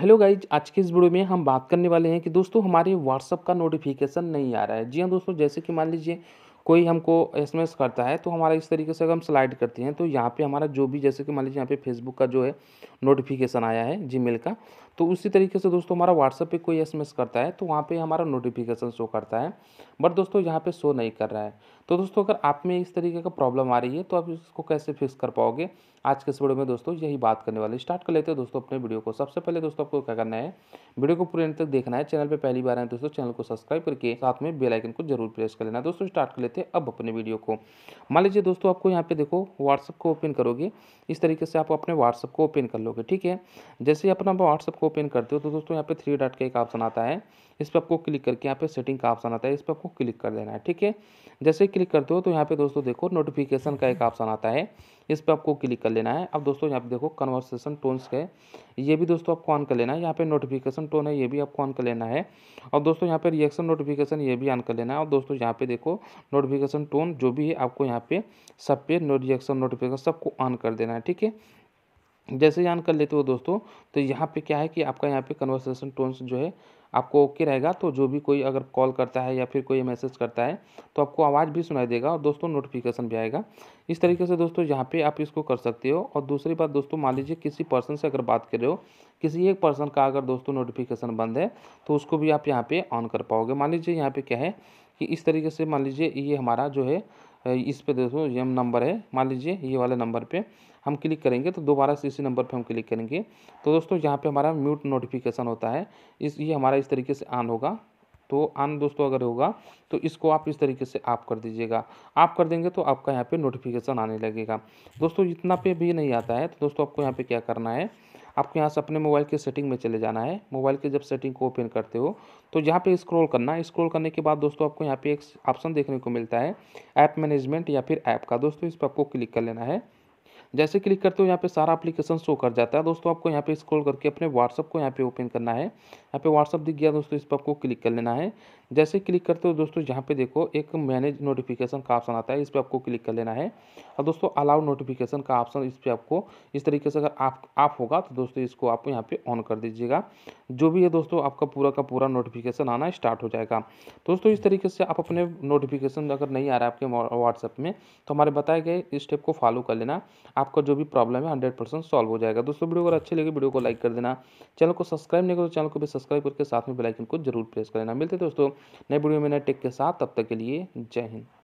hello तो guys आज के इस वीडियो में हम बात करने वाले हैं कि दोस्तों हमारे व्हाट्सअप का नोटिफिकेशन नहीं आ रहा है जी हाँ दोस्तों जैसे कि मान लीजिए कोई हमको एस एम एस करता है तो हमारा इस तरीके से अगर हम स्लाइड करते हैं तो यहाँ पे हमारा जो भी जैसे कि मान लीजिए यहाँ पे फेसबुक का जो है नोटिफिकेशन आया है जीमेल का तो उसी तरीके से दोस्तों हमारा व्हाट्सअप पे कोई एस एम एस करता है तो वहाँ पे हमारा नोटिफिकेशन शो करता है बट दोस्तों यहाँ पे शो नहीं कर रहा है तो दोस्तों अगर आप में इस तरीके का प्रॉब्लम आ रही है तो आप इसको कैसे फिक्स कर पाओगे आज के इस वीडियो में दोस्तों यही बात करने वाले स्टार्ट कर लेते हैं दोस्तों अपने वीडियो को सबसे पहले दोस्तों आपको क्या करना है वीडियो को पूरे तक देखना है चैनल पर पहली बार आए तो दोस्तों चैनल को सब्सक्राइब करके साथ में बेलाइकन को जरूर प्रेस कर लेना दोस्तों स्टार्ट कर लेते लेते हैं अब अपने वीडियो को मान लीजिए दोस्तों आपको यहाँ पे देखो व्हाट्सअप को ओपन करोगे इस तरीके से आप अपने व्हाट्सअप को ओपन कर लोगे ठीक है जैसे ही अपना व्हाट्सअप को ओपन करते हो तो दोस्तों यहाँ पे थ्री डॉट का एक ऑप्शन आता है इस पर आपको क्लिक करके यहाँ पे सेटिंग का ऑप्शन आता है इस पर आपको क्लिक कर देना है ठीक है जैसे क्लिक करते हो तो यहाँ पे दोस्तों देखो नोटिफिकेशन का एक ऑप्शन आता है इस पर आपको क्लिक कर लेना है अब दोस्तों यहाँ पे देखो कन्वर्सेशन टोन्स है ये भी दोस्तों आपको ऑन कर लेना है यहाँ पे नोटिफिकेशन टोन है ये भी आपको ऑन कर लेना है और दोस्तों यहाँ पे रिएक्शन नोटिफिकेशन ये भी ऑन कर लेना है और दोस्तों यहाँ पे देखो नोटिफिकेशन टोन जो भी है आपको यहाँ पे सब पे नो रिएक्शन नोटिफिकेशन सबको ऑन कर देना है ठीक है जैसे ही ऑन कर लेते हो दोस्तों तो यहाँ पे क्या है कि आपका यहाँ पे कन्वर्सेशन टोन्स जो है आपको ओके रहेगा तो जो भी कोई अगर कॉल करता है या फिर कोई मैसेज करता है तो आपको आवाज़ भी सुनाई देगा और दोस्तों नोटिफिकेशन भी आएगा इस तरीके से दोस्तों यहाँ पे आप इसको कर सकते हो और दूसरी बात दोस्तों मान लीजिए किसी पर्सन से अगर बात कर रहे हो किसी एक पर्सन का अगर दोस्तों नोटिफिकेशन बंद है तो उसको भी आप यहाँ पर ऑन कर पाओगे मान लीजिए यहाँ पर क्या है कि इस तरीके से मान लीजिए ये हमारा जो है इस पे देखो ये हम नंबर है मान लीजिए ये वाले नंबर पे हम क्लिक करेंगे तो दोबारा से इसी नंबर पे हम क्लिक करेंगे तो दोस्तों यहाँ पे हमारा म्यूट नोटिफिकेशन होता है इस ये हमारा इस तरीके से ऑन होगा तो ऑन दोस्तों अगर होगा तो इसको आप इस तरीके से आप कर दीजिएगा आप कर देंगे तो आपका यहाँ पर नोटिफिकेशन आने लगेगा दोस्तों इतना पे भी नहीं आता है तो दोस्तों आपको यहाँ पर क्या करना है आपको यहाँ से अपने मोबाइल के सेटिंग में चले जाना है मोबाइल के जब सेटिंग को ओपन करते हो तो यहाँ पे स्क्रॉल करना स्क्रॉल करने के बाद दोस्तों आपको यहाँ पे एक ऑप्शन देखने को मिलता है ऐप मैनेजमेंट या फिर ऐप का दोस्तों इस पर आपको क्लिक कर लेना है जैसे क्लिक करते हो यहाँ पे सारा एप्लीकेशन शो कर जाता है दोस्तों आपको यहाँ पे स्क्रॉल करके अपने व्हाट्सअप को यहाँ पे ओपन करना है यहाँ पे व्हाट्सअप दिख गया दोस्तों इस पर आपको क्लिक कर लेना है जैसे क्लिक करते हो दोस्तों यहाँ पे देखो एक मैनेज नोटिफिकेशन का ऑप्शन आता है इस पर आपको क्लिक कर लेना है और दोस्तों अलाउ नोटिफिकेशन का ऑप्शन इस पर आपको इस तरीके से अगर आप आप होगा तो दोस्तों इसको आप यहाँ पे ऑन कर दीजिएगा जो भी है दोस्तों आपका पूरा का पूरा नोटिफिकेशन आना स्टार्ट हो जाएगा दोस्तों इस तरीके से आप अपने नोटिफिकेशन अगर नहीं आ रहा है आपके व्हाट्सअप में तो हमारे बताए गए इस स्टेप को फॉलो कर लेना आपका जो भी प्रॉब्लम है हंड्रेड परसेंट सॉल्व हो जाएगा दोस्तों वीडियो अगर अच्छी लगे वीडियो को लाइक कर देना चैनल को सब्सक्राइब नहीं करो चैनल को भी सब्सक्राइब करके साथ में बेलाइकन को जरूर प्रेस कर लेना मिलते दोस्तों नए वीडियो में नए टेक के साथ तब तक के लिए जय हिंद